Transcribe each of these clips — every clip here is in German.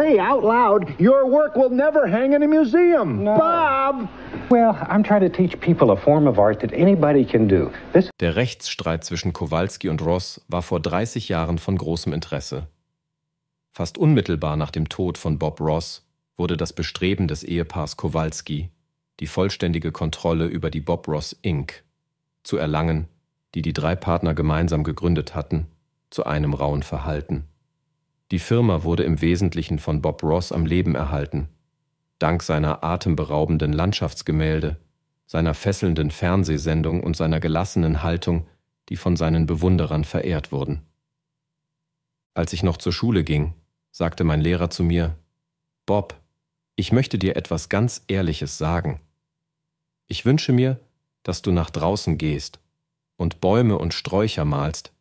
say out loud, your work will never hang in a museum. No. Bob! Well, I'm trying to teach people a form of art that anybody can do. This Der Rechtsstreit zwischen Kowalski und Ross war vor 30 Jahren von großem Interesse. Fast unmittelbar nach dem Tod von Bob Ross wurde das Bestreben des Ehepaars Kowalski, die vollständige Kontrolle über die Bob Ross Inc. zu erlangen, die die drei Partner gemeinsam gegründet hatten, zu einem rauen Verhalten. Die Firma wurde im Wesentlichen von Bob Ross am Leben erhalten, dank seiner atemberaubenden Landschaftsgemälde, seiner fesselnden Fernsehsendung und seiner gelassenen Haltung, die von seinen Bewunderern verehrt wurden. Als ich noch zur Schule ging, sagte mein Lehrer zu mir, Bob, ich möchte dir etwas ganz Ehrliches sagen. Ich wünsche mir, dass du nach draußen gehst und Bäume und Sträucher malst,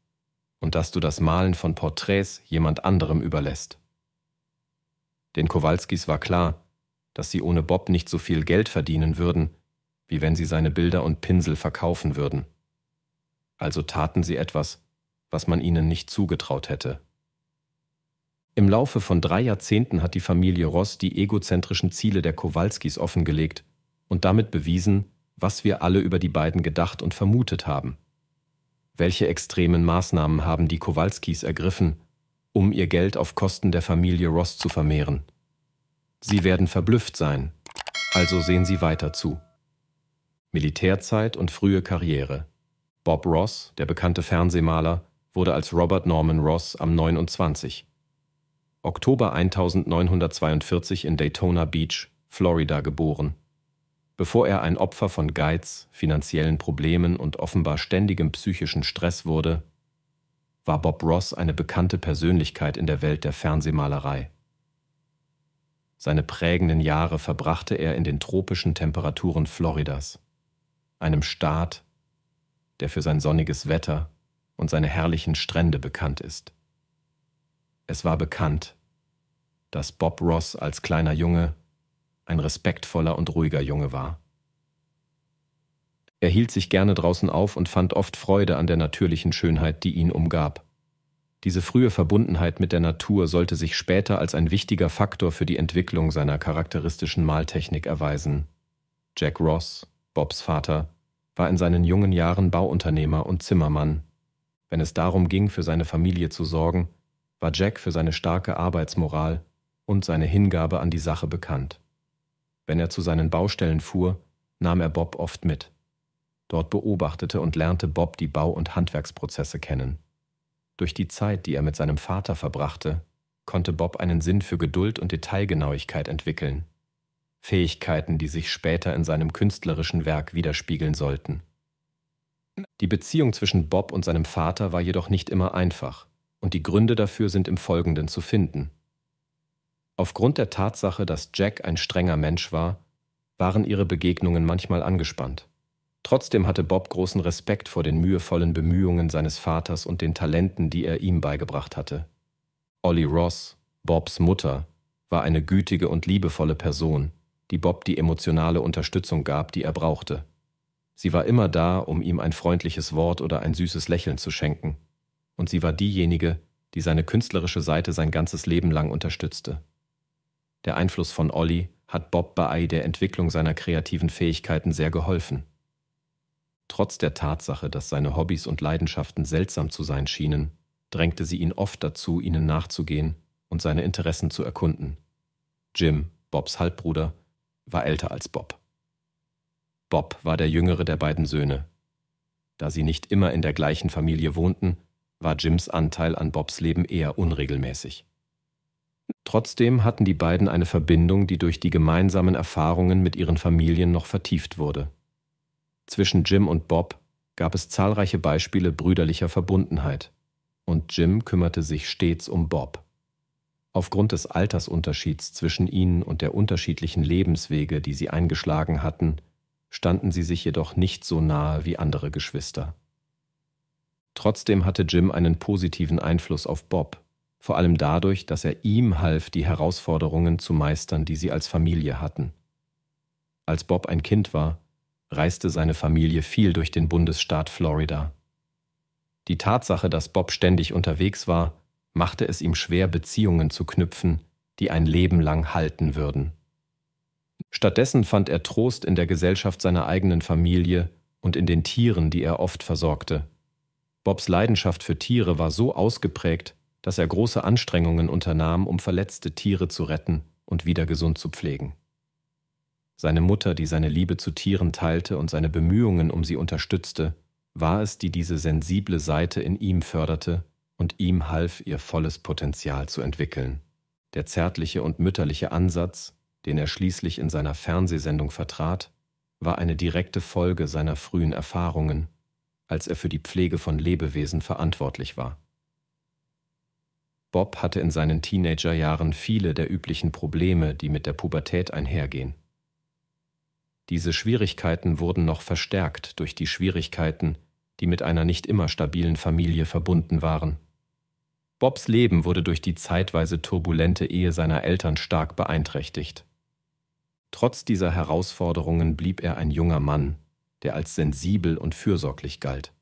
und dass du das Malen von Porträts jemand anderem überlässt. Den Kowalskis war klar, dass sie ohne Bob nicht so viel Geld verdienen würden, wie wenn sie seine Bilder und Pinsel verkaufen würden. Also taten sie etwas, was man ihnen nicht zugetraut hätte. Im Laufe von drei Jahrzehnten hat die Familie Ross die egozentrischen Ziele der Kowalskis offengelegt und damit bewiesen, was wir alle über die beiden gedacht und vermutet haben. Welche extremen Maßnahmen haben die Kowalskis ergriffen, um ihr Geld auf Kosten der Familie Ross zu vermehren? Sie werden verblüfft sein, also sehen Sie weiter zu. Militärzeit und frühe Karriere. Bob Ross, der bekannte Fernsehmaler, wurde als Robert Norman Ross am 29. Oktober 1942 in Daytona Beach, Florida geboren bevor er ein Opfer von Geiz, finanziellen Problemen und offenbar ständigem psychischen Stress wurde, war Bob Ross eine bekannte Persönlichkeit in der Welt der Fernsehmalerei. Seine prägenden Jahre verbrachte er in den tropischen Temperaturen Floridas, einem Staat, der für sein sonniges Wetter und seine herrlichen Strände bekannt ist. Es war bekannt, dass Bob Ross als kleiner Junge ein respektvoller und ruhiger Junge war. Er hielt sich gerne draußen auf und fand oft Freude an der natürlichen Schönheit, die ihn umgab. Diese frühe Verbundenheit mit der Natur sollte sich später als ein wichtiger Faktor für die Entwicklung seiner charakteristischen Maltechnik erweisen. Jack Ross, Bobs Vater, war in seinen jungen Jahren Bauunternehmer und Zimmermann. Wenn es darum ging, für seine Familie zu sorgen, war Jack für seine starke Arbeitsmoral und seine Hingabe an die Sache bekannt. Wenn er zu seinen Baustellen fuhr, nahm er Bob oft mit. Dort beobachtete und lernte Bob die Bau- und Handwerksprozesse kennen. Durch die Zeit, die er mit seinem Vater verbrachte, konnte Bob einen Sinn für Geduld und Detailgenauigkeit entwickeln. Fähigkeiten, die sich später in seinem künstlerischen Werk widerspiegeln sollten. Die Beziehung zwischen Bob und seinem Vater war jedoch nicht immer einfach, und die Gründe dafür sind im Folgenden zu finden. Aufgrund der Tatsache, dass Jack ein strenger Mensch war, waren ihre Begegnungen manchmal angespannt. Trotzdem hatte Bob großen Respekt vor den mühevollen Bemühungen seines Vaters und den Talenten, die er ihm beigebracht hatte. Ollie Ross, Bobs Mutter, war eine gütige und liebevolle Person, die Bob die emotionale Unterstützung gab, die er brauchte. Sie war immer da, um ihm ein freundliches Wort oder ein süßes Lächeln zu schenken. Und sie war diejenige, die seine künstlerische Seite sein ganzes Leben lang unterstützte. Der Einfluss von Olli hat Bob bei der Entwicklung seiner kreativen Fähigkeiten sehr geholfen. Trotz der Tatsache, dass seine Hobbys und Leidenschaften seltsam zu sein schienen, drängte sie ihn oft dazu, ihnen nachzugehen und seine Interessen zu erkunden. Jim, Bobs Halbbruder, war älter als Bob. Bob war der jüngere der beiden Söhne. Da sie nicht immer in der gleichen Familie wohnten, war Jims Anteil an Bobs Leben eher unregelmäßig. Trotzdem hatten die beiden eine Verbindung, die durch die gemeinsamen Erfahrungen mit ihren Familien noch vertieft wurde. Zwischen Jim und Bob gab es zahlreiche Beispiele brüderlicher Verbundenheit, und Jim kümmerte sich stets um Bob. Aufgrund des Altersunterschieds zwischen ihnen und der unterschiedlichen Lebenswege, die sie eingeschlagen hatten, standen sie sich jedoch nicht so nahe wie andere Geschwister. Trotzdem hatte Jim einen positiven Einfluss auf Bob, vor allem dadurch, dass er ihm half, die Herausforderungen zu meistern, die sie als Familie hatten. Als Bob ein Kind war, reiste seine Familie viel durch den Bundesstaat Florida. Die Tatsache, dass Bob ständig unterwegs war, machte es ihm schwer, Beziehungen zu knüpfen, die ein Leben lang halten würden. Stattdessen fand er Trost in der Gesellschaft seiner eigenen Familie und in den Tieren, die er oft versorgte. Bobs Leidenschaft für Tiere war so ausgeprägt, dass er große Anstrengungen unternahm, um verletzte Tiere zu retten und wieder gesund zu pflegen. Seine Mutter, die seine Liebe zu Tieren teilte und seine Bemühungen um sie unterstützte, war es, die diese sensible Seite in ihm förderte und ihm half, ihr volles Potenzial zu entwickeln. Der zärtliche und mütterliche Ansatz, den er schließlich in seiner Fernsehsendung vertrat, war eine direkte Folge seiner frühen Erfahrungen, als er für die Pflege von Lebewesen verantwortlich war. Bob hatte in seinen Teenagerjahren viele der üblichen Probleme, die mit der Pubertät einhergehen. Diese Schwierigkeiten wurden noch verstärkt durch die Schwierigkeiten, die mit einer nicht immer stabilen Familie verbunden waren. Bobs Leben wurde durch die zeitweise turbulente Ehe seiner Eltern stark beeinträchtigt. Trotz dieser Herausforderungen blieb er ein junger Mann, der als sensibel und fürsorglich galt.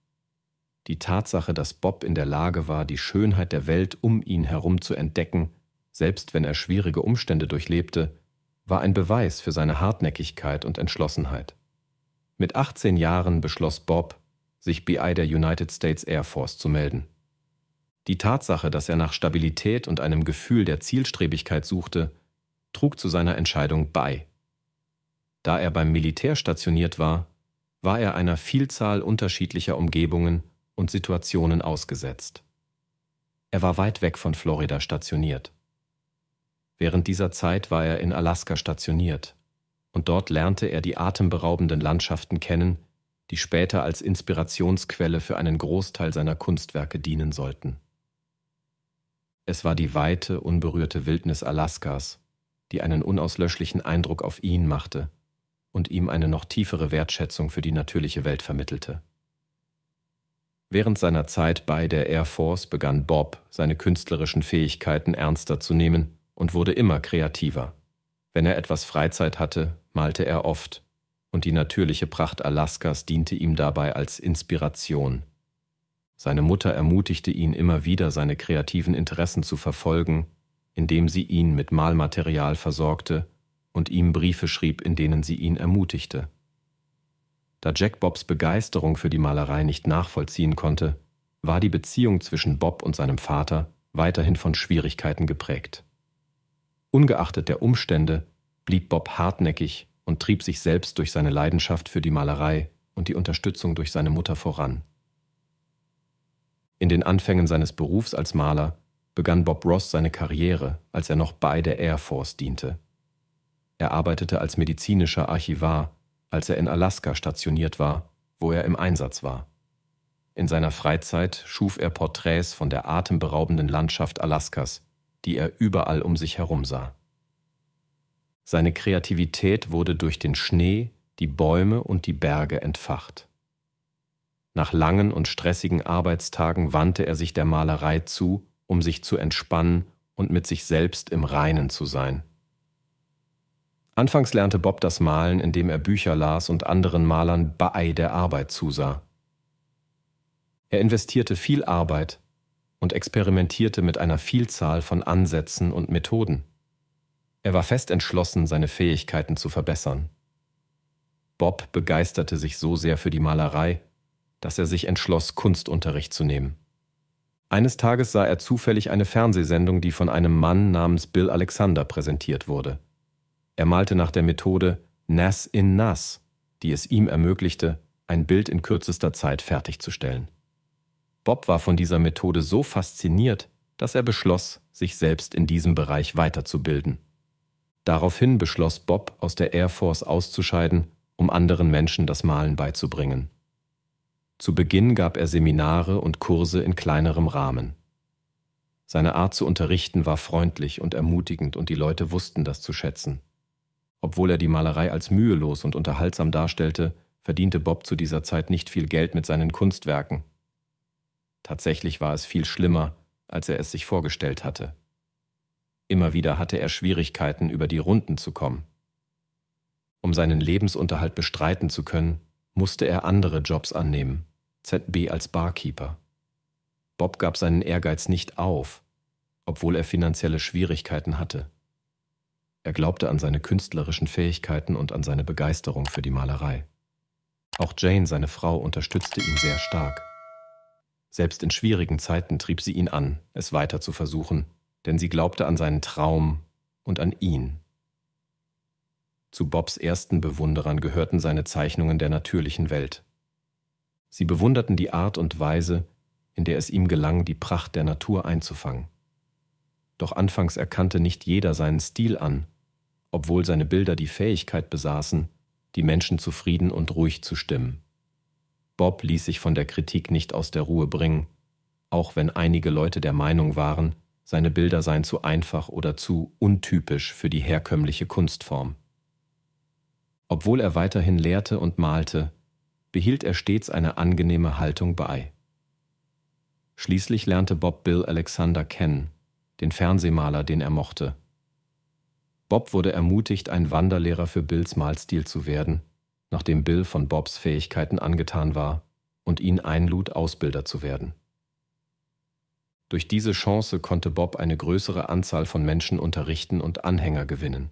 Die Tatsache, dass Bob in der Lage war, die Schönheit der Welt um ihn herum zu entdecken, selbst wenn er schwierige Umstände durchlebte, war ein Beweis für seine Hartnäckigkeit und Entschlossenheit. Mit 18 Jahren beschloss Bob, sich BI der United States Air Force zu melden. Die Tatsache, dass er nach Stabilität und einem Gefühl der Zielstrebigkeit suchte, trug zu seiner Entscheidung bei. Da er beim Militär stationiert war, war er einer Vielzahl unterschiedlicher Umgebungen und Situationen ausgesetzt. Er war weit weg von Florida stationiert. Während dieser Zeit war er in Alaska stationiert und dort lernte er die atemberaubenden Landschaften kennen, die später als Inspirationsquelle für einen Großteil seiner Kunstwerke dienen sollten. Es war die weite, unberührte Wildnis Alaskas, die einen unauslöschlichen Eindruck auf ihn machte und ihm eine noch tiefere Wertschätzung für die natürliche Welt vermittelte. Während seiner Zeit bei der Air Force begann Bob, seine künstlerischen Fähigkeiten ernster zu nehmen und wurde immer kreativer. Wenn er etwas Freizeit hatte, malte er oft, und die natürliche Pracht Alaskas diente ihm dabei als Inspiration. Seine Mutter ermutigte ihn immer wieder, seine kreativen Interessen zu verfolgen, indem sie ihn mit Malmaterial versorgte und ihm Briefe schrieb, in denen sie ihn ermutigte. Da Jack Bobs Begeisterung für die Malerei nicht nachvollziehen konnte, war die Beziehung zwischen Bob und seinem Vater weiterhin von Schwierigkeiten geprägt. Ungeachtet der Umstände blieb Bob hartnäckig und trieb sich selbst durch seine Leidenschaft für die Malerei und die Unterstützung durch seine Mutter voran. In den Anfängen seines Berufs als Maler begann Bob Ross seine Karriere, als er noch bei der Air Force diente. Er arbeitete als medizinischer Archivar als er in Alaska stationiert war, wo er im Einsatz war. In seiner Freizeit schuf er Porträts von der atemberaubenden Landschaft Alaskas, die er überall um sich herum sah. Seine Kreativität wurde durch den Schnee, die Bäume und die Berge entfacht. Nach langen und stressigen Arbeitstagen wandte er sich der Malerei zu, um sich zu entspannen und mit sich selbst im Reinen zu sein. Anfangs lernte Bob das Malen, indem er Bücher las und anderen Malern bei der Arbeit zusah. Er investierte viel Arbeit und experimentierte mit einer Vielzahl von Ansätzen und Methoden. Er war fest entschlossen, seine Fähigkeiten zu verbessern. Bob begeisterte sich so sehr für die Malerei, dass er sich entschloss, Kunstunterricht zu nehmen. Eines Tages sah er zufällig eine Fernsehsendung, die von einem Mann namens Bill Alexander präsentiert wurde. Er malte nach der Methode Nass in Nass, die es ihm ermöglichte, ein Bild in kürzester Zeit fertigzustellen. Bob war von dieser Methode so fasziniert, dass er beschloss, sich selbst in diesem Bereich weiterzubilden. Daraufhin beschloss Bob, aus der Air Force auszuscheiden, um anderen Menschen das Malen beizubringen. Zu Beginn gab er Seminare und Kurse in kleinerem Rahmen. Seine Art zu unterrichten war freundlich und ermutigend und die Leute wussten das zu schätzen. Obwohl er die Malerei als mühelos und unterhaltsam darstellte, verdiente Bob zu dieser Zeit nicht viel Geld mit seinen Kunstwerken. Tatsächlich war es viel schlimmer, als er es sich vorgestellt hatte. Immer wieder hatte er Schwierigkeiten, über die Runden zu kommen. Um seinen Lebensunterhalt bestreiten zu können, musste er andere Jobs annehmen, ZB als Barkeeper. Bob gab seinen Ehrgeiz nicht auf, obwohl er finanzielle Schwierigkeiten hatte. Er glaubte an seine künstlerischen Fähigkeiten und an seine Begeisterung für die Malerei. Auch Jane, seine Frau, unterstützte ihn sehr stark. Selbst in schwierigen Zeiten trieb sie ihn an, es weiter zu versuchen, denn sie glaubte an seinen Traum und an ihn. Zu Bobs ersten Bewunderern gehörten seine Zeichnungen der natürlichen Welt. Sie bewunderten die Art und Weise, in der es ihm gelang, die Pracht der Natur einzufangen. Doch anfangs erkannte nicht jeder seinen Stil an obwohl seine Bilder die Fähigkeit besaßen, die Menschen zufrieden und ruhig zu stimmen. Bob ließ sich von der Kritik nicht aus der Ruhe bringen, auch wenn einige Leute der Meinung waren, seine Bilder seien zu einfach oder zu untypisch für die herkömmliche Kunstform. Obwohl er weiterhin lehrte und malte, behielt er stets eine angenehme Haltung bei. Schließlich lernte Bob Bill Alexander kennen, den Fernsehmaler, den er mochte. Bob wurde ermutigt, ein Wanderlehrer für Bills Malstil zu werden, nachdem Bill von Bobs Fähigkeiten angetan war und ihn einlud, Ausbilder zu werden. Durch diese Chance konnte Bob eine größere Anzahl von Menschen unterrichten und Anhänger gewinnen.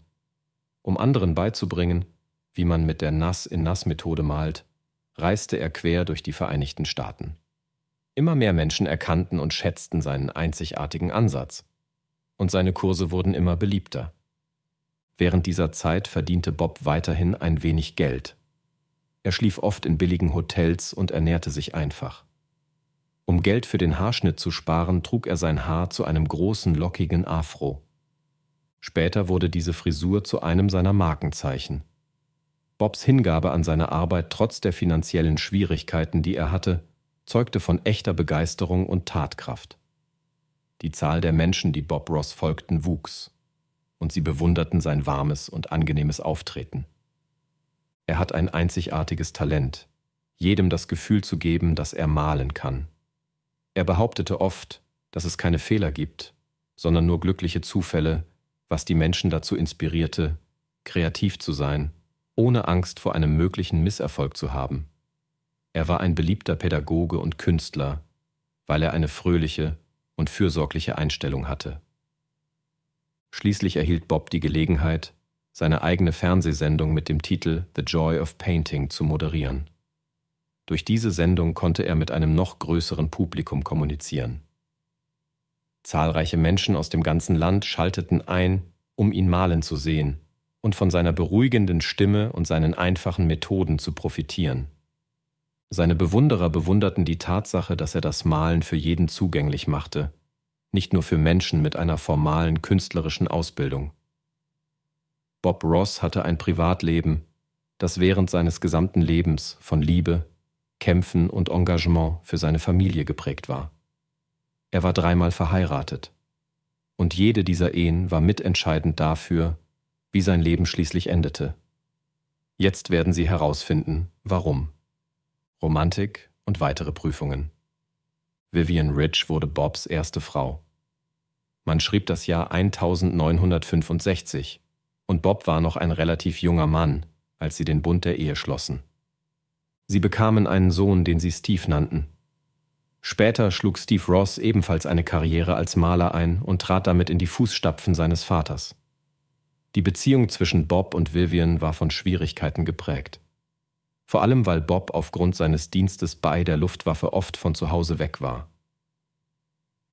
Um anderen beizubringen, wie man mit der Nass-in-Nass-Methode malt, reiste er quer durch die Vereinigten Staaten. Immer mehr Menschen erkannten und schätzten seinen einzigartigen Ansatz. Und seine Kurse wurden immer beliebter. Während dieser Zeit verdiente Bob weiterhin ein wenig Geld. Er schlief oft in billigen Hotels und ernährte sich einfach. Um Geld für den Haarschnitt zu sparen, trug er sein Haar zu einem großen, lockigen Afro. Später wurde diese Frisur zu einem seiner Markenzeichen. Bobs Hingabe an seine Arbeit trotz der finanziellen Schwierigkeiten, die er hatte, zeugte von echter Begeisterung und Tatkraft. Die Zahl der Menschen, die Bob Ross folgten, wuchs und sie bewunderten sein warmes und angenehmes Auftreten. Er hat ein einzigartiges Talent, jedem das Gefühl zu geben, dass er malen kann. Er behauptete oft, dass es keine Fehler gibt, sondern nur glückliche Zufälle, was die Menschen dazu inspirierte, kreativ zu sein, ohne Angst vor einem möglichen Misserfolg zu haben. Er war ein beliebter Pädagoge und Künstler, weil er eine fröhliche und fürsorgliche Einstellung hatte. Schließlich erhielt Bob die Gelegenheit, seine eigene Fernsehsendung mit dem Titel The Joy of Painting zu moderieren. Durch diese Sendung konnte er mit einem noch größeren Publikum kommunizieren. Zahlreiche Menschen aus dem ganzen Land schalteten ein, um ihn malen zu sehen und von seiner beruhigenden Stimme und seinen einfachen Methoden zu profitieren. Seine Bewunderer bewunderten die Tatsache, dass er das Malen für jeden zugänglich machte nicht nur für Menschen mit einer formalen künstlerischen Ausbildung. Bob Ross hatte ein Privatleben, das während seines gesamten Lebens von Liebe, Kämpfen und Engagement für seine Familie geprägt war. Er war dreimal verheiratet. Und jede dieser Ehen war mitentscheidend dafür, wie sein Leben schließlich endete. Jetzt werden Sie herausfinden, warum. Romantik und weitere Prüfungen. Vivian Rich wurde Bobs erste Frau. Man schrieb das Jahr 1965 und Bob war noch ein relativ junger Mann, als sie den Bund der Ehe schlossen. Sie bekamen einen Sohn, den sie Steve nannten. Später schlug Steve Ross ebenfalls eine Karriere als Maler ein und trat damit in die Fußstapfen seines Vaters. Die Beziehung zwischen Bob und Vivian war von Schwierigkeiten geprägt vor allem weil Bob aufgrund seines Dienstes bei der Luftwaffe oft von zu Hause weg war.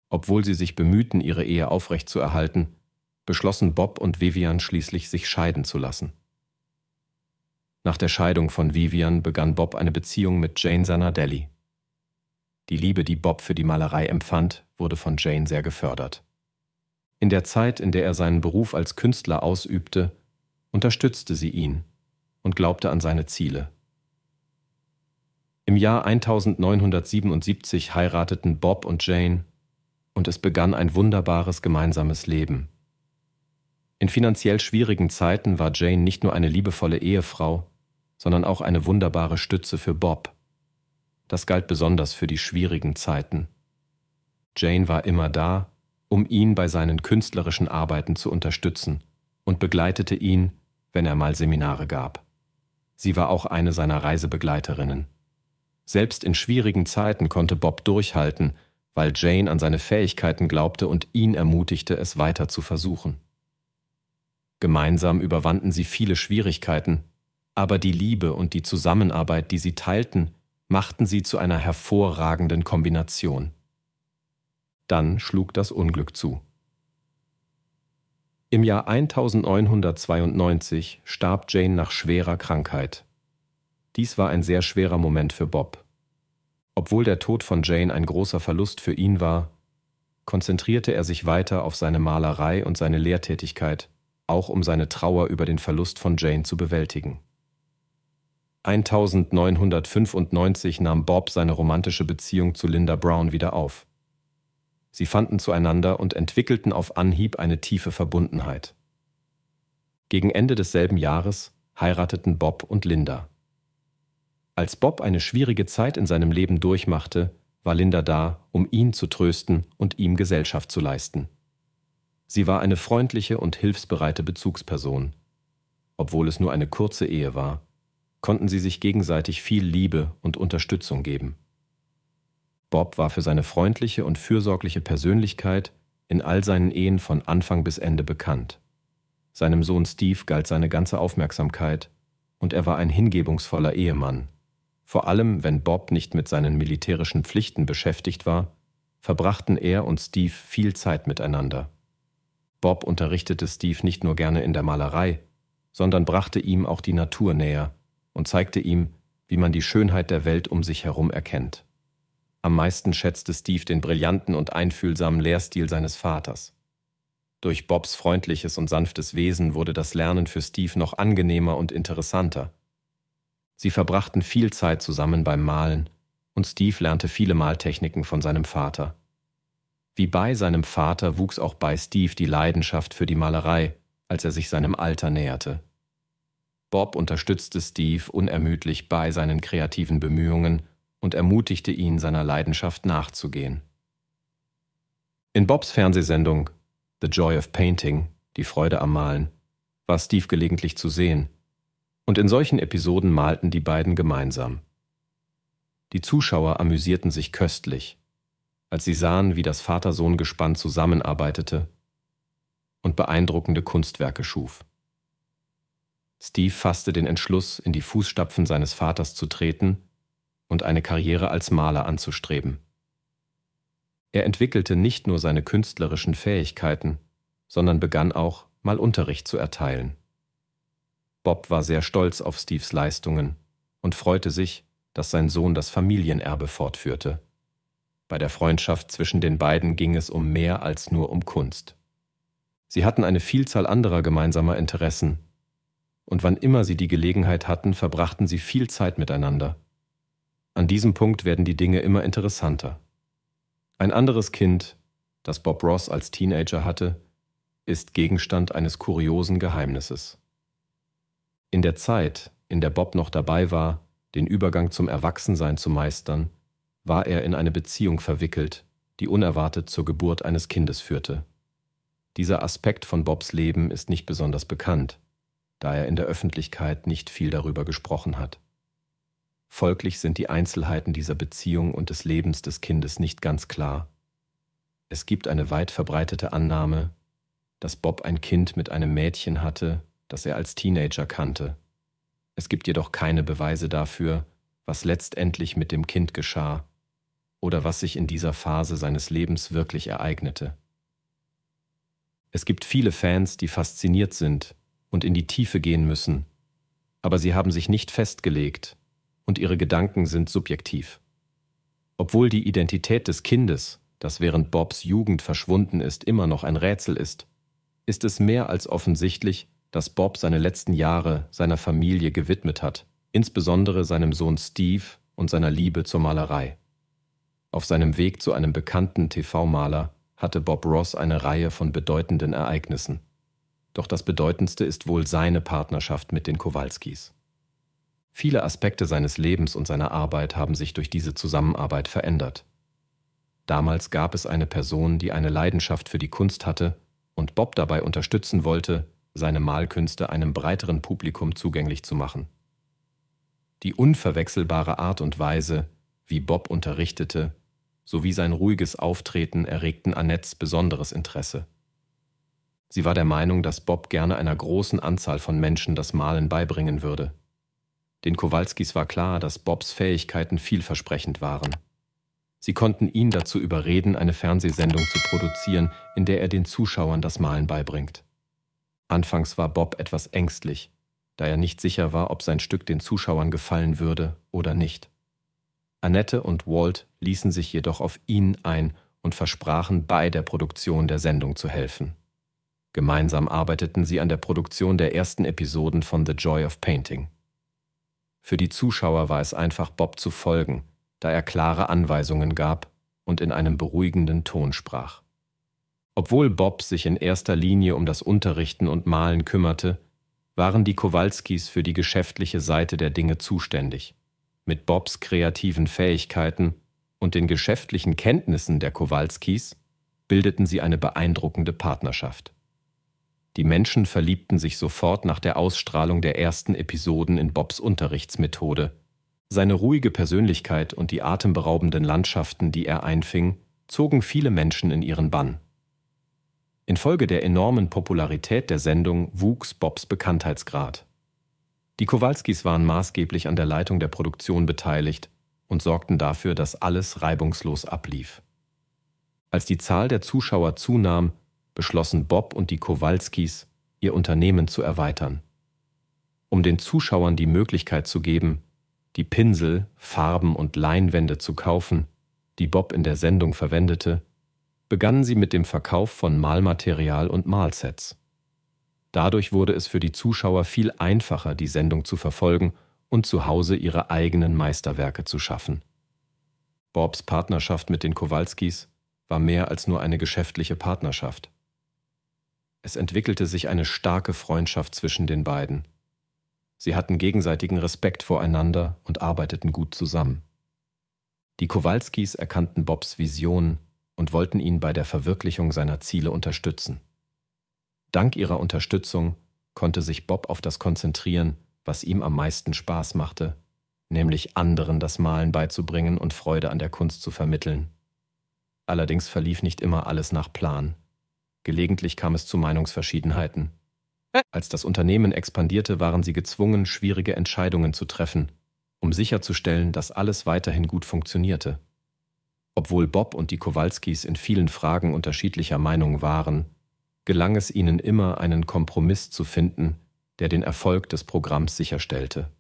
Obwohl sie sich bemühten, ihre Ehe aufrechtzuerhalten, beschlossen Bob und Vivian schließlich, sich scheiden zu lassen. Nach der Scheidung von Vivian begann Bob eine Beziehung mit Jane Sanadelli. Die Liebe, die Bob für die Malerei empfand, wurde von Jane sehr gefördert. In der Zeit, in der er seinen Beruf als Künstler ausübte, unterstützte sie ihn und glaubte an seine Ziele. Im Jahr 1977 heirateten Bob und Jane und es begann ein wunderbares gemeinsames Leben. In finanziell schwierigen Zeiten war Jane nicht nur eine liebevolle Ehefrau, sondern auch eine wunderbare Stütze für Bob. Das galt besonders für die schwierigen Zeiten. Jane war immer da, um ihn bei seinen künstlerischen Arbeiten zu unterstützen und begleitete ihn, wenn er mal Seminare gab. Sie war auch eine seiner Reisebegleiterinnen. Selbst in schwierigen Zeiten konnte Bob durchhalten, weil Jane an seine Fähigkeiten glaubte und ihn ermutigte, es weiter zu versuchen. Gemeinsam überwanden sie viele Schwierigkeiten, aber die Liebe und die Zusammenarbeit, die sie teilten, machten sie zu einer hervorragenden Kombination. Dann schlug das Unglück zu. Im Jahr 1992 starb Jane nach schwerer Krankheit. Dies war ein sehr schwerer Moment für Bob. Obwohl der Tod von Jane ein großer Verlust für ihn war, konzentrierte er sich weiter auf seine Malerei und seine Lehrtätigkeit, auch um seine Trauer über den Verlust von Jane zu bewältigen. 1995 nahm Bob seine romantische Beziehung zu Linda Brown wieder auf. Sie fanden zueinander und entwickelten auf Anhieb eine tiefe Verbundenheit. Gegen Ende desselben Jahres heirateten Bob und Linda. Als Bob eine schwierige Zeit in seinem Leben durchmachte, war Linda da, um ihn zu trösten und ihm Gesellschaft zu leisten. Sie war eine freundliche und hilfsbereite Bezugsperson. Obwohl es nur eine kurze Ehe war, konnten sie sich gegenseitig viel Liebe und Unterstützung geben. Bob war für seine freundliche und fürsorgliche Persönlichkeit in all seinen Ehen von Anfang bis Ende bekannt. Seinem Sohn Steve galt seine ganze Aufmerksamkeit und er war ein hingebungsvoller Ehemann. Vor allem, wenn Bob nicht mit seinen militärischen Pflichten beschäftigt war, verbrachten er und Steve viel Zeit miteinander. Bob unterrichtete Steve nicht nur gerne in der Malerei, sondern brachte ihm auch die Natur näher und zeigte ihm, wie man die Schönheit der Welt um sich herum erkennt. Am meisten schätzte Steve den brillanten und einfühlsamen Lehrstil seines Vaters. Durch Bobs freundliches und sanftes Wesen wurde das Lernen für Steve noch angenehmer und interessanter. Sie verbrachten viel Zeit zusammen beim Malen und Steve lernte viele Maltechniken von seinem Vater. Wie bei seinem Vater wuchs auch bei Steve die Leidenschaft für die Malerei, als er sich seinem Alter näherte. Bob unterstützte Steve unermüdlich bei seinen kreativen Bemühungen und ermutigte ihn, seiner Leidenschaft nachzugehen. In Bobs Fernsehsendung The Joy of Painting, die Freude am Malen, war Steve gelegentlich zu sehen – und in solchen Episoden malten die beiden gemeinsam. Die Zuschauer amüsierten sich köstlich, als sie sahen, wie das Vater-Sohn-Gespann zusammenarbeitete und beeindruckende Kunstwerke schuf. Steve fasste den Entschluss, in die Fußstapfen seines Vaters zu treten und eine Karriere als Maler anzustreben. Er entwickelte nicht nur seine künstlerischen Fähigkeiten, sondern begann auch, mal Unterricht zu erteilen. Bob war sehr stolz auf Steves Leistungen und freute sich, dass sein Sohn das Familienerbe fortführte. Bei der Freundschaft zwischen den beiden ging es um mehr als nur um Kunst. Sie hatten eine Vielzahl anderer gemeinsamer Interessen, und wann immer sie die Gelegenheit hatten, verbrachten sie viel Zeit miteinander. An diesem Punkt werden die Dinge immer interessanter. Ein anderes Kind, das Bob Ross als Teenager hatte, ist Gegenstand eines kuriosen Geheimnisses. In der Zeit, in der Bob noch dabei war, den Übergang zum Erwachsensein zu meistern, war er in eine Beziehung verwickelt, die unerwartet zur Geburt eines Kindes führte. Dieser Aspekt von Bobs Leben ist nicht besonders bekannt, da er in der Öffentlichkeit nicht viel darüber gesprochen hat. Folglich sind die Einzelheiten dieser Beziehung und des Lebens des Kindes nicht ganz klar. Es gibt eine weit verbreitete Annahme, dass Bob ein Kind mit einem Mädchen hatte, das er als Teenager kannte. Es gibt jedoch keine Beweise dafür, was letztendlich mit dem Kind geschah oder was sich in dieser Phase seines Lebens wirklich ereignete. Es gibt viele Fans, die fasziniert sind und in die Tiefe gehen müssen, aber sie haben sich nicht festgelegt und ihre Gedanken sind subjektiv. Obwohl die Identität des Kindes, das während Bobs Jugend verschwunden ist, immer noch ein Rätsel ist, ist es mehr als offensichtlich, dass Bob seine letzten Jahre seiner Familie gewidmet hat, insbesondere seinem Sohn Steve und seiner Liebe zur Malerei. Auf seinem Weg zu einem bekannten TV-Maler hatte Bob Ross eine Reihe von bedeutenden Ereignissen. Doch das bedeutendste ist wohl seine Partnerschaft mit den Kowalskis. Viele Aspekte seines Lebens und seiner Arbeit haben sich durch diese Zusammenarbeit verändert. Damals gab es eine Person, die eine Leidenschaft für die Kunst hatte und Bob dabei unterstützen wollte, seine Malkünste einem breiteren Publikum zugänglich zu machen. Die unverwechselbare Art und Weise, wie Bob unterrichtete, sowie sein ruhiges Auftreten erregten Annettes besonderes Interesse. Sie war der Meinung, dass Bob gerne einer großen Anzahl von Menschen das Malen beibringen würde. Den Kowalskis war klar, dass Bobs Fähigkeiten vielversprechend waren. Sie konnten ihn dazu überreden, eine Fernsehsendung zu produzieren, in der er den Zuschauern das Malen beibringt. Anfangs war Bob etwas ängstlich, da er nicht sicher war, ob sein Stück den Zuschauern gefallen würde oder nicht. Annette und Walt ließen sich jedoch auf ihn ein und versprachen, bei der Produktion der Sendung zu helfen. Gemeinsam arbeiteten sie an der Produktion der ersten Episoden von The Joy of Painting. Für die Zuschauer war es einfach, Bob zu folgen, da er klare Anweisungen gab und in einem beruhigenden Ton sprach. Obwohl Bob sich in erster Linie um das Unterrichten und Malen kümmerte, waren die Kowalskis für die geschäftliche Seite der Dinge zuständig. Mit Bobs kreativen Fähigkeiten und den geschäftlichen Kenntnissen der Kowalskis bildeten sie eine beeindruckende Partnerschaft. Die Menschen verliebten sich sofort nach der Ausstrahlung der ersten Episoden in Bobs Unterrichtsmethode. Seine ruhige Persönlichkeit und die atemberaubenden Landschaften, die er einfing, zogen viele Menschen in ihren Bann. Infolge der enormen Popularität der Sendung wuchs Bobs Bekanntheitsgrad. Die Kowalskis waren maßgeblich an der Leitung der Produktion beteiligt und sorgten dafür, dass alles reibungslos ablief. Als die Zahl der Zuschauer zunahm, beschlossen Bob und die Kowalskis, ihr Unternehmen zu erweitern. Um den Zuschauern die Möglichkeit zu geben, die Pinsel, Farben und Leinwände zu kaufen, die Bob in der Sendung verwendete, begannen sie mit dem Verkauf von Malmaterial und Malsets. Dadurch wurde es für die Zuschauer viel einfacher, die Sendung zu verfolgen und zu Hause ihre eigenen Meisterwerke zu schaffen. Bobs Partnerschaft mit den Kowalskis war mehr als nur eine geschäftliche Partnerschaft. Es entwickelte sich eine starke Freundschaft zwischen den beiden. Sie hatten gegenseitigen Respekt voreinander und arbeiteten gut zusammen. Die Kowalskis erkannten Bobs Vision, und wollten ihn bei der Verwirklichung seiner Ziele unterstützen. Dank ihrer Unterstützung konnte sich Bob auf das konzentrieren, was ihm am meisten Spaß machte, nämlich anderen das Malen beizubringen und Freude an der Kunst zu vermitteln. Allerdings verlief nicht immer alles nach Plan. Gelegentlich kam es zu Meinungsverschiedenheiten. Als das Unternehmen expandierte, waren sie gezwungen, schwierige Entscheidungen zu treffen, um sicherzustellen, dass alles weiterhin gut funktionierte. Obwohl Bob und die Kowalskis in vielen Fragen unterschiedlicher Meinung waren, gelang es ihnen immer, einen Kompromiss zu finden, der den Erfolg des Programms sicherstellte.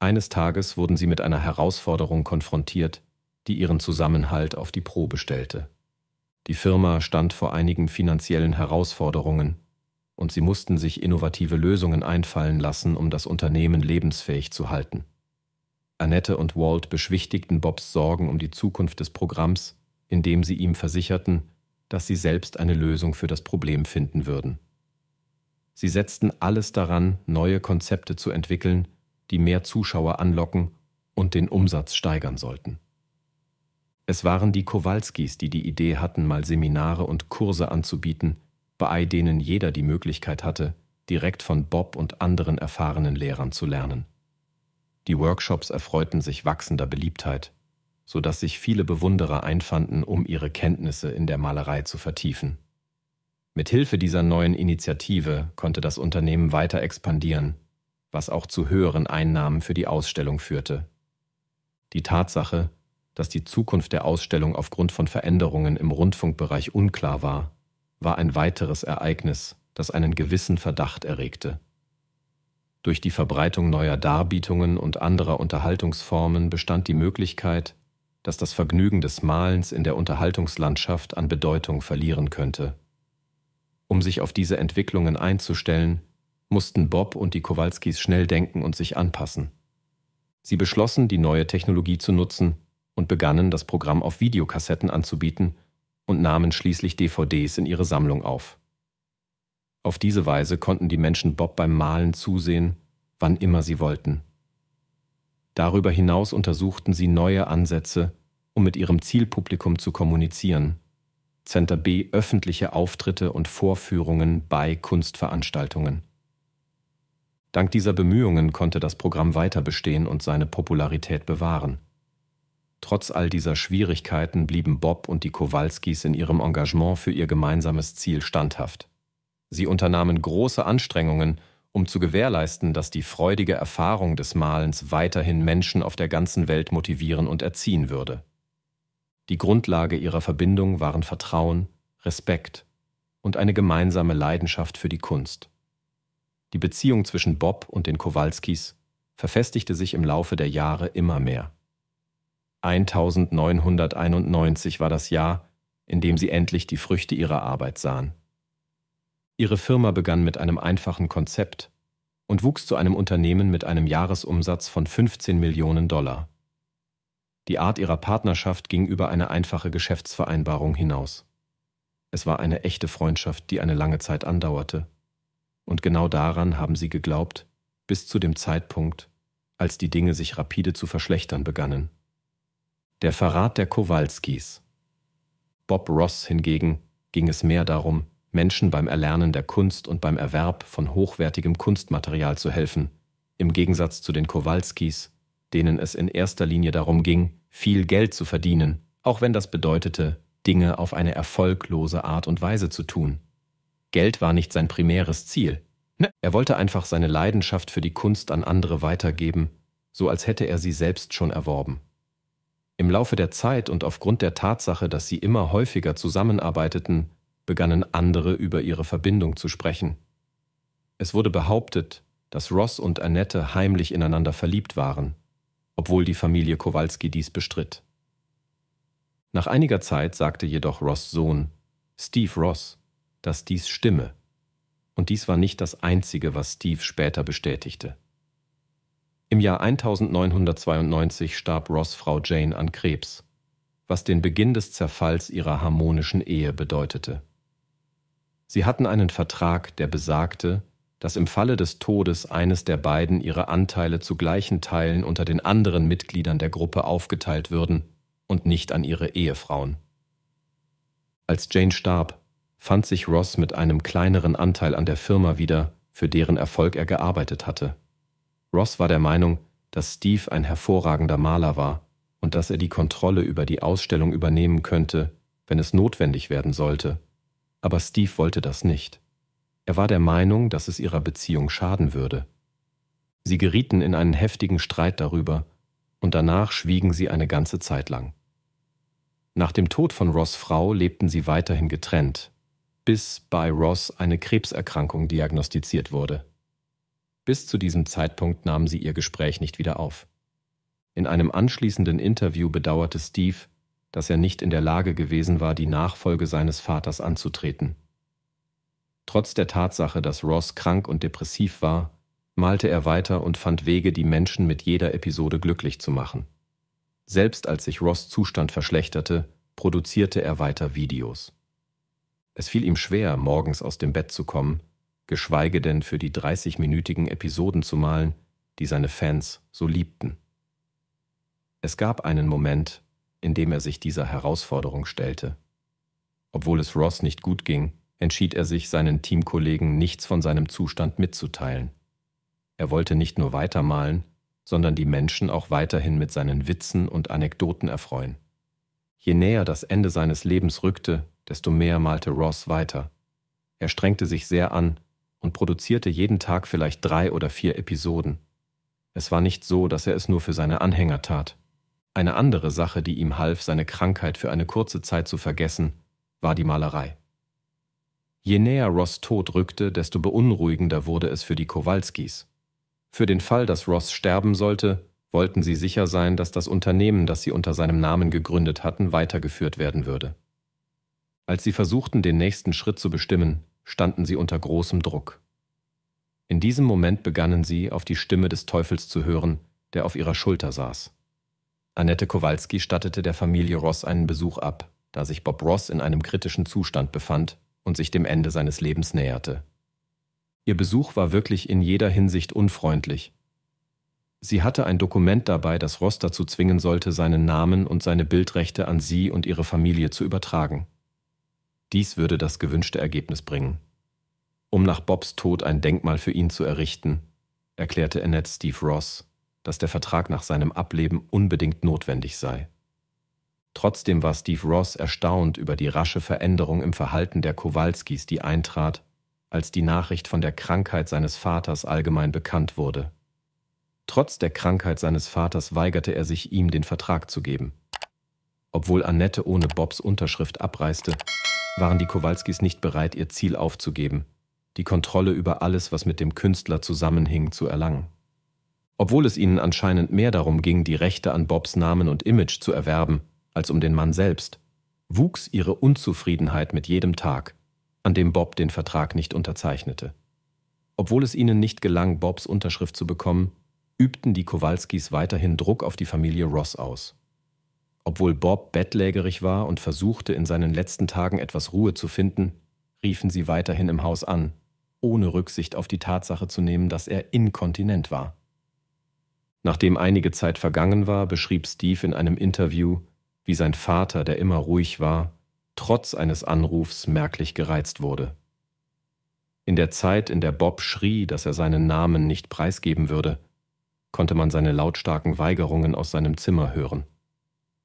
Eines Tages wurden sie mit einer Herausforderung konfrontiert, die ihren Zusammenhalt auf die Probe stellte. Die Firma stand vor einigen finanziellen Herausforderungen und sie mussten sich innovative Lösungen einfallen lassen, um das Unternehmen lebensfähig zu halten. Annette und Walt beschwichtigten Bobs Sorgen um die Zukunft des Programms, indem sie ihm versicherten, dass sie selbst eine Lösung für das Problem finden würden. Sie setzten alles daran, neue Konzepte zu entwickeln, die mehr Zuschauer anlocken und den Umsatz steigern sollten. Es waren die Kowalskis, die die Idee hatten, mal Seminare und Kurse anzubieten, bei denen jeder die Möglichkeit hatte, direkt von Bob und anderen erfahrenen Lehrern zu lernen. Die Workshops erfreuten sich wachsender Beliebtheit, so dass sich viele Bewunderer einfanden, um ihre Kenntnisse in der Malerei zu vertiefen. Mit Hilfe dieser neuen Initiative konnte das Unternehmen weiter expandieren, was auch zu höheren Einnahmen für die Ausstellung führte. Die Tatsache, dass die Zukunft der Ausstellung aufgrund von Veränderungen im Rundfunkbereich unklar war, war ein weiteres Ereignis, das einen gewissen Verdacht erregte. Durch die Verbreitung neuer Darbietungen und anderer Unterhaltungsformen bestand die Möglichkeit, dass das Vergnügen des Malens in der Unterhaltungslandschaft an Bedeutung verlieren könnte. Um sich auf diese Entwicklungen einzustellen, mussten Bob und die Kowalskis schnell denken und sich anpassen. Sie beschlossen, die neue Technologie zu nutzen und begannen, das Programm auf Videokassetten anzubieten und nahmen schließlich DVDs in ihre Sammlung auf. Auf diese Weise konnten die Menschen Bob beim Malen zusehen, wann immer sie wollten. Darüber hinaus untersuchten sie neue Ansätze, um mit ihrem Zielpublikum zu kommunizieren. Center B öffentliche Auftritte und Vorführungen bei Kunstveranstaltungen. Dank dieser Bemühungen konnte das Programm weiter bestehen und seine Popularität bewahren. Trotz all dieser Schwierigkeiten blieben Bob und die Kowalskis in ihrem Engagement für ihr gemeinsames Ziel standhaft. Sie unternahmen große Anstrengungen, um zu gewährleisten, dass die freudige Erfahrung des Malens weiterhin Menschen auf der ganzen Welt motivieren und erziehen würde. Die Grundlage ihrer Verbindung waren Vertrauen, Respekt und eine gemeinsame Leidenschaft für die Kunst. Die Beziehung zwischen Bob und den Kowalskis verfestigte sich im Laufe der Jahre immer mehr. 1991 war das Jahr, in dem sie endlich die Früchte ihrer Arbeit sahen. Ihre Firma begann mit einem einfachen Konzept und wuchs zu einem Unternehmen mit einem Jahresumsatz von 15 Millionen Dollar. Die Art ihrer Partnerschaft ging über eine einfache Geschäftsvereinbarung hinaus. Es war eine echte Freundschaft, die eine lange Zeit andauerte. Und genau daran haben sie geglaubt, bis zu dem Zeitpunkt, als die Dinge sich rapide zu verschlechtern begannen. Der Verrat der Kowalskis. Bob Ross hingegen ging es mehr darum, Menschen beim Erlernen der Kunst und beim Erwerb von hochwertigem Kunstmaterial zu helfen, im Gegensatz zu den Kowalskis, denen es in erster Linie darum ging, viel Geld zu verdienen, auch wenn das bedeutete, Dinge auf eine erfolglose Art und Weise zu tun. Geld war nicht sein primäres Ziel. Ne, er wollte einfach seine Leidenschaft für die Kunst an andere weitergeben, so als hätte er sie selbst schon erworben. Im Laufe der Zeit und aufgrund der Tatsache, dass sie immer häufiger zusammenarbeiteten, begannen andere über ihre Verbindung zu sprechen. Es wurde behauptet, dass Ross und Annette heimlich ineinander verliebt waren, obwohl die Familie Kowalski dies bestritt. Nach einiger Zeit sagte jedoch Ross Sohn, Steve Ross, dass dies stimme. Und dies war nicht das Einzige, was Steve später bestätigte. Im Jahr 1992 starb Ross Frau Jane an Krebs, was den Beginn des Zerfalls ihrer harmonischen Ehe bedeutete. Sie hatten einen Vertrag, der besagte, dass im Falle des Todes eines der beiden ihre Anteile zu gleichen Teilen unter den anderen Mitgliedern der Gruppe aufgeteilt würden und nicht an ihre Ehefrauen. Als Jane starb, fand sich Ross mit einem kleineren Anteil an der Firma wieder, für deren Erfolg er gearbeitet hatte. Ross war der Meinung, dass Steve ein hervorragender Maler war und dass er die Kontrolle über die Ausstellung übernehmen könnte, wenn es notwendig werden sollte aber Steve wollte das nicht. Er war der Meinung, dass es ihrer Beziehung schaden würde. Sie gerieten in einen heftigen Streit darüber, und danach schwiegen sie eine ganze Zeit lang. Nach dem Tod von Ross Frau lebten sie weiterhin getrennt, bis bei Ross eine Krebserkrankung diagnostiziert wurde. Bis zu diesem Zeitpunkt nahmen sie ihr Gespräch nicht wieder auf. In einem anschließenden Interview bedauerte Steve, dass er nicht in der Lage gewesen war, die Nachfolge seines Vaters anzutreten. Trotz der Tatsache, dass Ross krank und depressiv war, malte er weiter und fand Wege, die Menschen mit jeder Episode glücklich zu machen. Selbst als sich Ross Zustand verschlechterte, produzierte er weiter Videos. Es fiel ihm schwer, morgens aus dem Bett zu kommen, geschweige denn für die 30-minütigen Episoden zu malen, die seine Fans so liebten. Es gab einen Moment, indem er sich dieser Herausforderung stellte. Obwohl es Ross nicht gut ging, entschied er sich, seinen Teamkollegen nichts von seinem Zustand mitzuteilen. Er wollte nicht nur weitermalen, sondern die Menschen auch weiterhin mit seinen Witzen und Anekdoten erfreuen. Je näher das Ende seines Lebens rückte, desto mehr malte Ross weiter. Er strengte sich sehr an und produzierte jeden Tag vielleicht drei oder vier Episoden. Es war nicht so, dass er es nur für seine Anhänger tat. Eine andere Sache, die ihm half, seine Krankheit für eine kurze Zeit zu vergessen, war die Malerei. Je näher Ross Tod rückte, desto beunruhigender wurde es für die Kowalskis. Für den Fall, dass Ross sterben sollte, wollten sie sicher sein, dass das Unternehmen, das sie unter seinem Namen gegründet hatten, weitergeführt werden würde. Als sie versuchten, den nächsten Schritt zu bestimmen, standen sie unter großem Druck. In diesem Moment begannen sie, auf die Stimme des Teufels zu hören, der auf ihrer Schulter saß. Annette Kowalski stattete der Familie Ross einen Besuch ab, da sich Bob Ross in einem kritischen Zustand befand und sich dem Ende seines Lebens näherte. Ihr Besuch war wirklich in jeder Hinsicht unfreundlich. Sie hatte ein Dokument dabei, das Ross dazu zwingen sollte, seinen Namen und seine Bildrechte an sie und ihre Familie zu übertragen. Dies würde das gewünschte Ergebnis bringen. Um nach Bobs Tod ein Denkmal für ihn zu errichten, erklärte Annette Steve Ross, dass der Vertrag nach seinem Ableben unbedingt notwendig sei. Trotzdem war Steve Ross erstaunt über die rasche Veränderung im Verhalten der Kowalskis, die eintrat, als die Nachricht von der Krankheit seines Vaters allgemein bekannt wurde. Trotz der Krankheit seines Vaters weigerte er sich, ihm den Vertrag zu geben. Obwohl Annette ohne Bobs Unterschrift abreiste, waren die Kowalskis nicht bereit, ihr Ziel aufzugeben, die Kontrolle über alles, was mit dem Künstler zusammenhing, zu erlangen obwohl es ihnen anscheinend mehr darum ging, die Rechte an Bobs Namen und Image zu erwerben, als um den Mann selbst, wuchs ihre Unzufriedenheit mit jedem Tag, an dem Bob den Vertrag nicht unterzeichnete. Obwohl es ihnen nicht gelang, Bobs Unterschrift zu bekommen, übten die Kowalskis weiterhin Druck auf die Familie Ross aus. Obwohl Bob bettlägerig war und versuchte, in seinen letzten Tagen etwas Ruhe zu finden, riefen sie weiterhin im Haus an, ohne Rücksicht auf die Tatsache zu nehmen, dass er inkontinent war. Nachdem einige Zeit vergangen war, beschrieb Steve in einem Interview, wie sein Vater, der immer ruhig war, trotz eines Anrufs merklich gereizt wurde. In der Zeit, in der Bob schrie, dass er seinen Namen nicht preisgeben würde, konnte man seine lautstarken Weigerungen aus seinem Zimmer hören.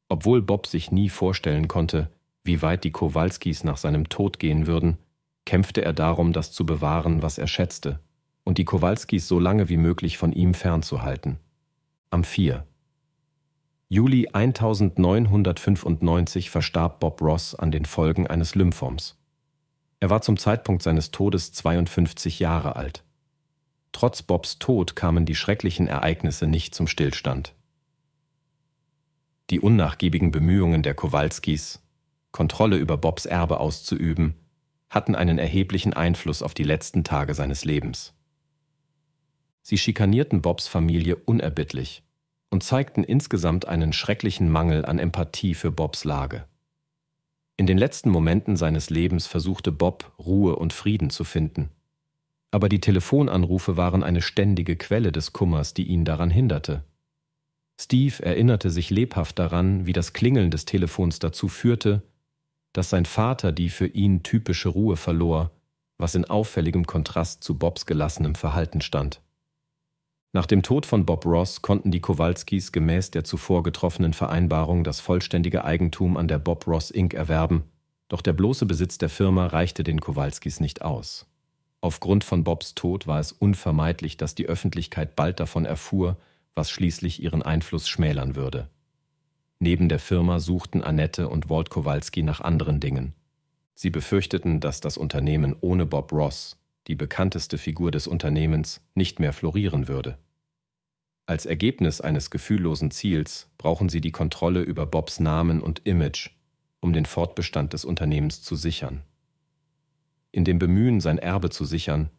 Obwohl Bob sich nie vorstellen konnte, wie weit die Kowalskis nach seinem Tod gehen würden, kämpfte er darum, das zu bewahren, was er schätzte, und die Kowalskis so lange wie möglich von ihm fernzuhalten. Am 4. Juli 1995 verstarb Bob Ross an den Folgen eines Lymphoms. Er war zum Zeitpunkt seines Todes 52 Jahre alt. Trotz Bobs Tod kamen die schrecklichen Ereignisse nicht zum Stillstand. Die unnachgiebigen Bemühungen der Kowalskis, Kontrolle über Bobs Erbe auszuüben, hatten einen erheblichen Einfluss auf die letzten Tage seines Lebens. Sie schikanierten Bobs Familie unerbittlich und zeigten insgesamt einen schrecklichen Mangel an Empathie für Bobs Lage. In den letzten Momenten seines Lebens versuchte Bob, Ruhe und Frieden zu finden. Aber die Telefonanrufe waren eine ständige Quelle des Kummers, die ihn daran hinderte. Steve erinnerte sich lebhaft daran, wie das Klingeln des Telefons dazu führte, dass sein Vater die für ihn typische Ruhe verlor, was in auffälligem Kontrast zu Bobs gelassenem Verhalten stand. Nach dem Tod von Bob Ross konnten die Kowalskis gemäß der zuvor getroffenen Vereinbarung das vollständige Eigentum an der Bob Ross Inc. erwerben, doch der bloße Besitz der Firma reichte den Kowalskis nicht aus. Aufgrund von Bobs Tod war es unvermeidlich, dass die Öffentlichkeit bald davon erfuhr, was schließlich ihren Einfluss schmälern würde. Neben der Firma suchten Annette und Walt Kowalski nach anderen Dingen. Sie befürchteten, dass das Unternehmen ohne Bob Ross, die bekannteste Figur des Unternehmens, nicht mehr florieren würde. Als Ergebnis eines gefühllosen Ziels brauchen sie die Kontrolle über Bobs Namen und Image, um den Fortbestand des Unternehmens zu sichern. In dem Bemühen, sein Erbe zu sichern,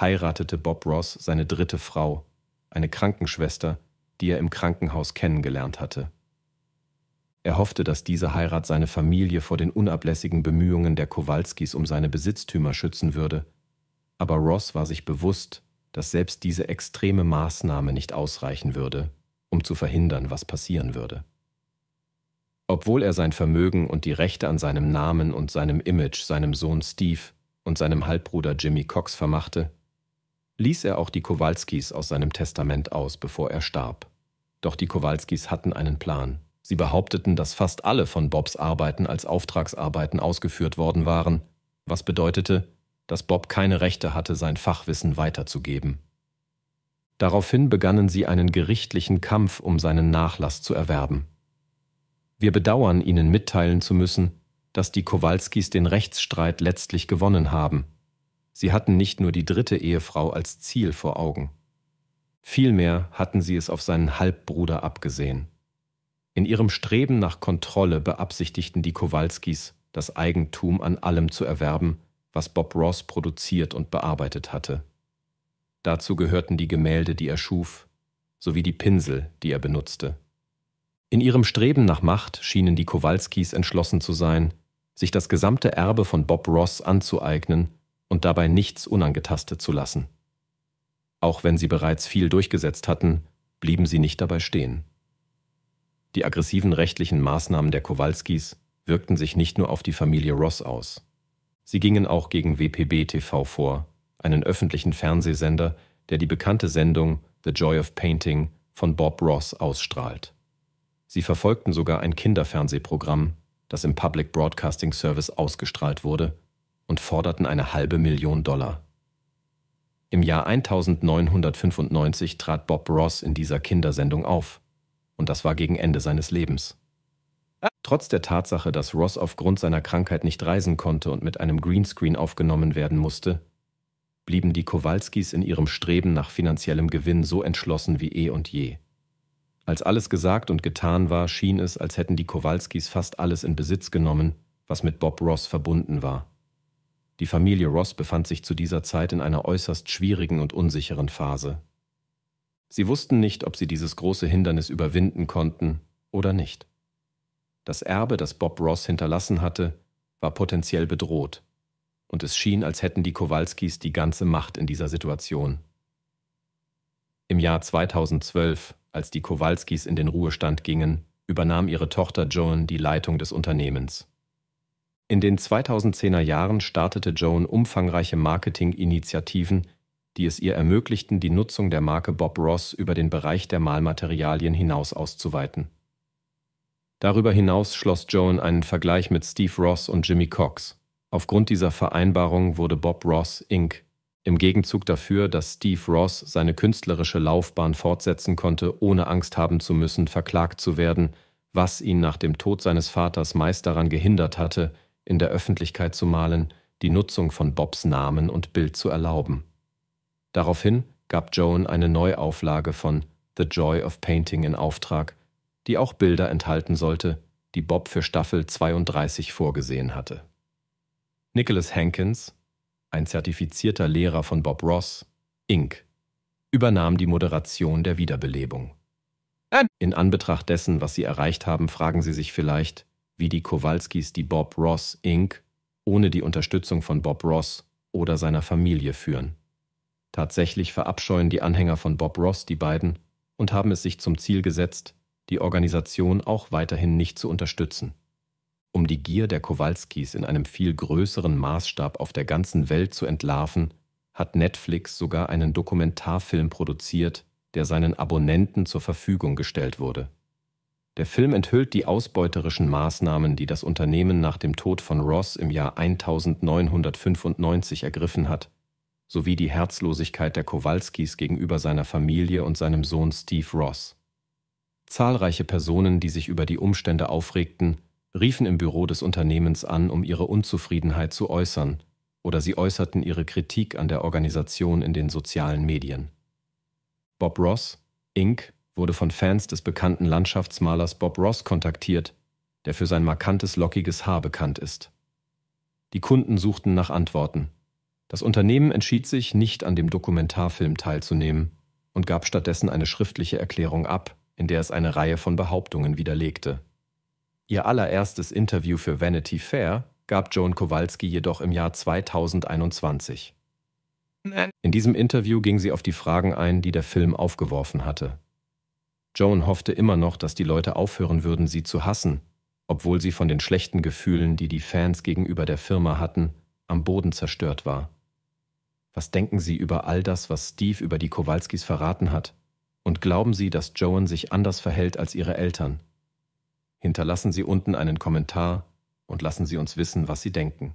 heiratete Bob Ross seine dritte Frau, eine Krankenschwester, die er im Krankenhaus kennengelernt hatte. Er hoffte, dass diese Heirat seine Familie vor den unablässigen Bemühungen der Kowalskis um seine Besitztümer schützen würde, aber Ross war sich bewusst, dass selbst diese extreme Maßnahme nicht ausreichen würde, um zu verhindern, was passieren würde. Obwohl er sein Vermögen und die Rechte an seinem Namen und seinem Image seinem Sohn Steve und seinem Halbbruder Jimmy Cox vermachte, ließ er auch die Kowalskis aus seinem Testament aus, bevor er starb. Doch die Kowalskis hatten einen Plan. Sie behaupteten, dass fast alle von Bobs Arbeiten als Auftragsarbeiten ausgeführt worden waren, was bedeutete, dass Bob keine Rechte hatte, sein Fachwissen weiterzugeben. Daraufhin begannen sie einen gerichtlichen Kampf, um seinen Nachlass zu erwerben. Wir bedauern, Ihnen mitteilen zu müssen, dass die Kowalskis den Rechtsstreit letztlich gewonnen haben. Sie hatten nicht nur die dritte Ehefrau als Ziel vor Augen. Vielmehr hatten sie es auf seinen Halbbruder abgesehen. In ihrem Streben nach Kontrolle beabsichtigten die Kowalskis, das Eigentum an allem zu erwerben, was Bob Ross produziert und bearbeitet hatte. Dazu gehörten die Gemälde, die er schuf, sowie die Pinsel, die er benutzte. In ihrem Streben nach Macht schienen die Kowalskis entschlossen zu sein, sich das gesamte Erbe von Bob Ross anzueignen und dabei nichts unangetastet zu lassen. Auch wenn sie bereits viel durchgesetzt hatten, blieben sie nicht dabei stehen. Die aggressiven rechtlichen Maßnahmen der Kowalskis wirkten sich nicht nur auf die Familie Ross aus. Sie gingen auch gegen WPB TV vor, einen öffentlichen Fernsehsender, der die bekannte Sendung The Joy of Painting von Bob Ross ausstrahlt. Sie verfolgten sogar ein Kinderfernsehprogramm, das im Public Broadcasting Service ausgestrahlt wurde, und forderten eine halbe Million Dollar. Im Jahr 1995 trat Bob Ross in dieser Kindersendung auf, und das war gegen Ende seines Lebens. Trotz der Tatsache, dass Ross aufgrund seiner Krankheit nicht reisen konnte und mit einem Greenscreen aufgenommen werden musste, blieben die Kowalskis in ihrem Streben nach finanziellem Gewinn so entschlossen wie eh und je. Als alles gesagt und getan war, schien es, als hätten die Kowalskis fast alles in Besitz genommen, was mit Bob Ross verbunden war. Die Familie Ross befand sich zu dieser Zeit in einer äußerst schwierigen und unsicheren Phase. Sie wussten nicht, ob sie dieses große Hindernis überwinden konnten oder nicht. Das Erbe, das Bob Ross hinterlassen hatte, war potenziell bedroht, und es schien, als hätten die Kowalskis die ganze Macht in dieser Situation. Im Jahr 2012, als die Kowalskis in den Ruhestand gingen, übernahm ihre Tochter Joan die Leitung des Unternehmens. In den 2010er Jahren startete Joan umfangreiche Marketinginitiativen, die es ihr ermöglichten, die Nutzung der Marke Bob Ross über den Bereich der Malmaterialien hinaus auszuweiten. Darüber hinaus schloss Joan einen Vergleich mit Steve Ross und Jimmy Cox. Aufgrund dieser Vereinbarung wurde Bob Ross Inc. im Gegenzug dafür, dass Steve Ross seine künstlerische Laufbahn fortsetzen konnte, ohne Angst haben zu müssen, verklagt zu werden, was ihn nach dem Tod seines Vaters meist daran gehindert hatte, in der Öffentlichkeit zu malen, die Nutzung von Bobs Namen und Bild zu erlauben. Daraufhin gab Joan eine Neuauflage von The Joy of Painting in Auftrag, die auch Bilder enthalten sollte, die Bob für Staffel 32 vorgesehen hatte. Nicholas Hankins, ein zertifizierter Lehrer von Bob Ross, Inc., übernahm die Moderation der Wiederbelebung. In Anbetracht dessen, was sie erreicht haben, fragen Sie sich vielleicht, wie die Kowalskis die Bob Ross Inc. ohne die Unterstützung von Bob Ross oder seiner Familie führen. Tatsächlich verabscheuen die Anhänger von Bob Ross die beiden und haben es sich zum Ziel gesetzt, die Organisation auch weiterhin nicht zu unterstützen. Um die Gier der Kowalskis in einem viel größeren Maßstab auf der ganzen Welt zu entlarven, hat Netflix sogar einen Dokumentarfilm produziert, der seinen Abonnenten zur Verfügung gestellt wurde. Der Film enthüllt die ausbeuterischen Maßnahmen, die das Unternehmen nach dem Tod von Ross im Jahr 1995 ergriffen hat, sowie die Herzlosigkeit der Kowalskis gegenüber seiner Familie und seinem Sohn Steve Ross. Zahlreiche Personen, die sich über die Umstände aufregten, riefen im Büro des Unternehmens an, um ihre Unzufriedenheit zu äußern, oder sie äußerten ihre Kritik an der Organisation in den sozialen Medien. Bob Ross, Inc., wurde von Fans des bekannten Landschaftsmalers Bob Ross kontaktiert, der für sein markantes lockiges Haar bekannt ist. Die Kunden suchten nach Antworten. Das Unternehmen entschied sich, nicht an dem Dokumentarfilm teilzunehmen und gab stattdessen eine schriftliche Erklärung ab, in der es eine Reihe von Behauptungen widerlegte. Ihr allererstes Interview für Vanity Fair gab Joan Kowalski jedoch im Jahr 2021. In diesem Interview ging sie auf die Fragen ein, die der Film aufgeworfen hatte. Joan hoffte immer noch, dass die Leute aufhören würden, sie zu hassen, obwohl sie von den schlechten Gefühlen, die die Fans gegenüber der Firma hatten, am Boden zerstört war. Was denken Sie über all das, was Steve über die Kowalskis verraten hat? und glauben Sie, dass Joan sich anders verhält als ihre Eltern. Hinterlassen Sie unten einen Kommentar und lassen Sie uns wissen, was Sie denken.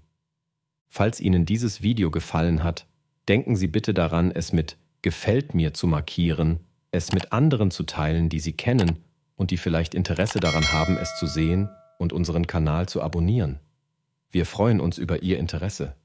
Falls Ihnen dieses Video gefallen hat, denken Sie bitte daran, es mit Gefällt mir zu markieren, es mit anderen zu teilen, die Sie kennen und die vielleicht Interesse daran haben, es zu sehen und unseren Kanal zu abonnieren. Wir freuen uns über Ihr Interesse.